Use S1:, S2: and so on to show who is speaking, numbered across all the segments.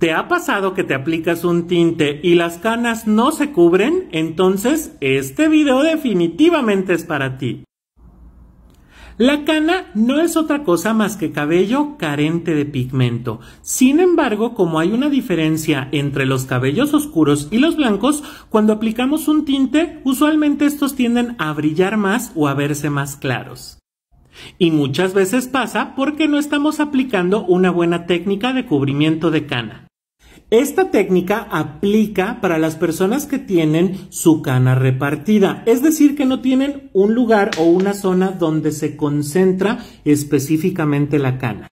S1: ¿Te ha pasado que te aplicas un tinte y las canas no se cubren? Entonces, este video definitivamente es para ti. La cana no es otra cosa más que cabello carente de pigmento. Sin embargo, como hay una diferencia entre los cabellos oscuros y los blancos, cuando aplicamos un tinte, usualmente estos tienden a brillar más o a verse más claros. Y muchas veces pasa porque no estamos aplicando una buena técnica de cubrimiento de cana. Esta técnica aplica para las personas que tienen su cana repartida, es decir, que no tienen un lugar o una zona donde se concentra específicamente la cana.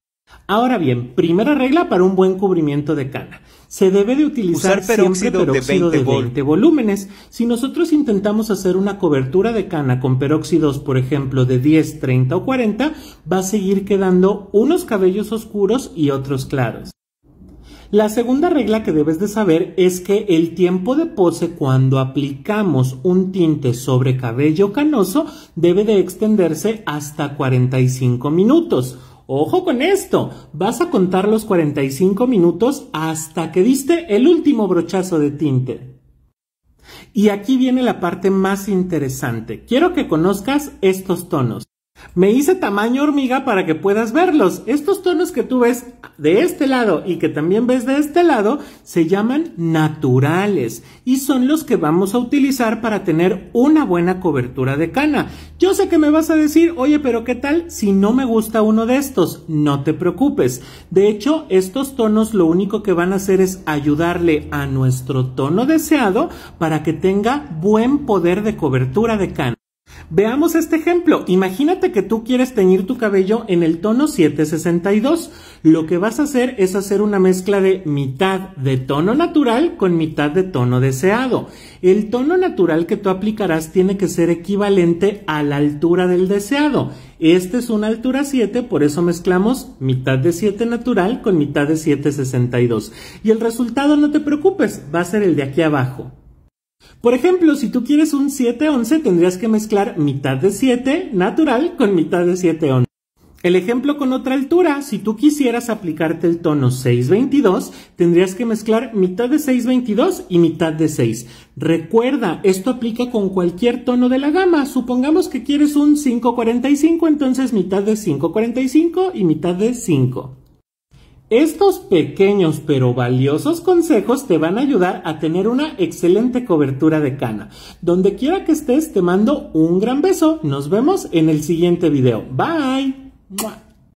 S1: Ahora bien, primera regla para un buen cubrimiento de cana. Se debe de utilizar peróxido siempre peróxido de 20, volúmenes. Si nosotros intentamos hacer una cobertura de cana con peróxidos, por ejemplo, de 10, 30 o 40, va a seguir quedando unos cabellos oscuros y otros claros. La segunda regla que debes de saber es que el tiempo de pose cuando aplicamos un tinte sobre cabello canoso debe de extenderse hasta 45 minutos. Ojo con esto, vas a contar los 45 minutos hasta que diste el último brochazo de tinte. Y aquí viene la parte más interesante. Quiero que conozcas estos tonos. Me hice tamaño hormiga para que puedas verlos. Estos tonos que tú ves de este lado y que también ves de este lado se llaman naturales y son los que vamos a utilizar para tener una buena cobertura de cana. Yo sé que me vas a decir, oye, pero ¿qué tal si no me gusta uno de estos? No te preocupes. De hecho, estos tonos lo único que van a hacer es ayudarle a nuestro tono deseado para que tenga buen poder de cobertura de cana. Veamos este ejemplo. Imagínate que tú quieres teñir tu cabello en el tono 762. Lo que vas a hacer es hacer una mezcla de mitad de tono natural con mitad de tono deseado. El tono natural que tú aplicarás tiene que ser equivalente a la altura del deseado. Esta es una altura 7, por eso mezclamos mitad de 7 natural con mitad de 762. Y el resultado, no te preocupes, va a ser el de aquí abajo. Por ejemplo, si tú quieres un 711, tendrías que mezclar mitad de 7 natural con mitad de 7 El ejemplo con otra altura, si tú quisieras aplicarte el tono 622, tendrías que mezclar mitad de 622 y mitad de 6. Recuerda, esto aplica con cualquier tono de la gama. Supongamos que quieres un 545, entonces mitad de 545 y mitad de 5. Estos pequeños pero valiosos consejos te van a ayudar a tener una excelente cobertura de cana. Donde quiera que estés, te mando un gran beso. Nos vemos en el siguiente video. Bye.